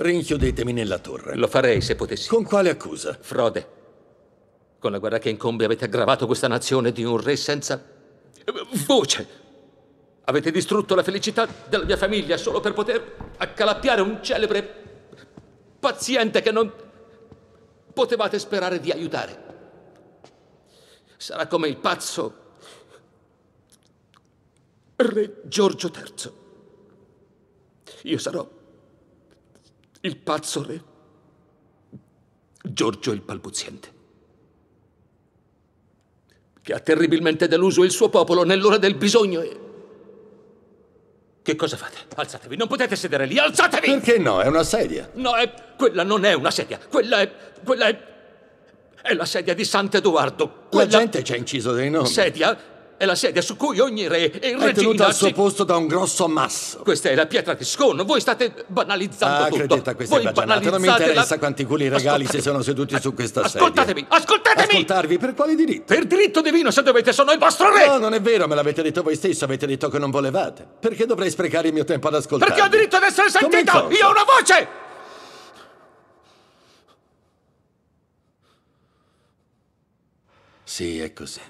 Rinchiudetemi nella torre. Lo farei se potessi. Con quale accusa? Frode. Con la guerra che incombe avete aggravato questa nazione di un re senza eh, voce. Avete distrutto la felicità della mia famiglia solo per poter accalappiare un celebre paziente che non potevate sperare di aiutare. Sarà come il pazzo re Giorgio III. Io sarò il pazzo re, Giorgio il balbuziente, che ha terribilmente deluso il suo popolo nell'ora del bisogno e... Che cosa fate? Alzatevi, non potete sedere lì, alzatevi! Perché no? È una sedia. No, è... quella non è una sedia, quella è... quella è... è la sedia di Sant'Edoardo. Quella... La gente ci ha inciso dei nomi. Sedia è la sedia su cui ogni re e regina... È tenuta al suo posto da un grosso masso. Questa è la pietra che scorno. Voi state banalizzando ah, tutto. Ah, credete a queste Voi Non mi interessa la... quanti culi regali si sono seduti su questa ascoltatemi, sedia. Ascoltatemi, ascoltatemi! Ascoltarvi per quale diritto? Per diritto divino, se dovete, sono il vostro re! No, non è vero, me l'avete detto voi stesso, avete detto che non volevate. Perché dovrei sprecare il mio tempo ad ascoltare? Perché ho diritto ad essere sentito! Io ho una voce! Sì, è così.